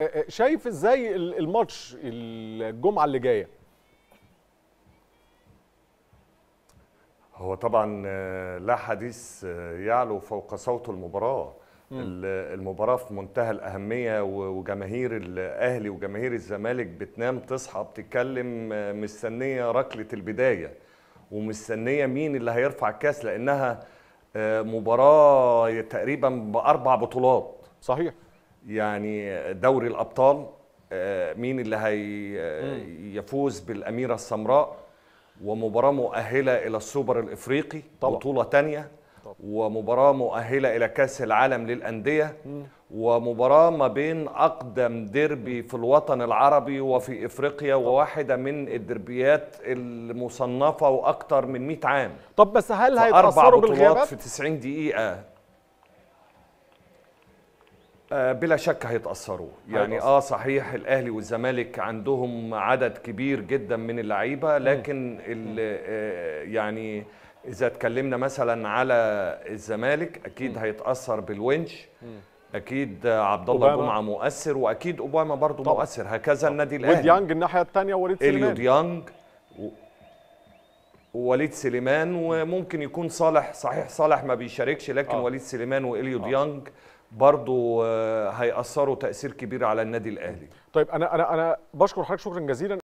آه، آه، شايف ازاي الماتش الجمعه اللي جايه هو طبعا آه، لا حديث يعلو فوق صوت المباراه المباراه في منتهى الاهميه وجماهير الاهلي وجماهير الزمالك بتنام تصحى بتتكلم مستنيه ركله البدايه ومستنيه مين اللي هيرفع الكاس لانها مباراه تقريبا باربع بطولات صحيح يعني دوري الابطال آه، مين اللي هيفوز آه، بالاميره السمراء ومباراه مؤهله الى السوبر الافريقي طبعا. بطوله ثانيه ومباراه مؤهله الى كاس العالم للانديه ومباراه ما بين اقدم ديربي في الوطن العربي وفي افريقيا طبعا. وواحده من الدربيات المصنفه واكثر من 100 عام طب بس هل هيتاثروا بالغيابات في 90 دقيقه آه، بلا شك هيتاثروا يعني اه صحيح الاهلي والزمالك عندهم عدد كبير جدا من اللعيبه لكن آه، يعني اذا اتكلمنا مثلا على الزمالك اكيد هيتاثر بالونش اكيد عبد الله جمعه مؤثر واكيد اوباما برضو طبعا. مؤثر هكذا النادي الاهلي وديانج الناحيه الثانيه ووليد سليمان اليو ديانج ووليد سليمان وممكن يكون صالح صحيح صالح ما بيشاركش لكن آه. وليد سليمان واليو ديانج آه. برضو آه، هيأثروا تأثير كبير على النادي الأهلي طيب أنا أنا أنا بشكر حضرتك شكرا جزيلا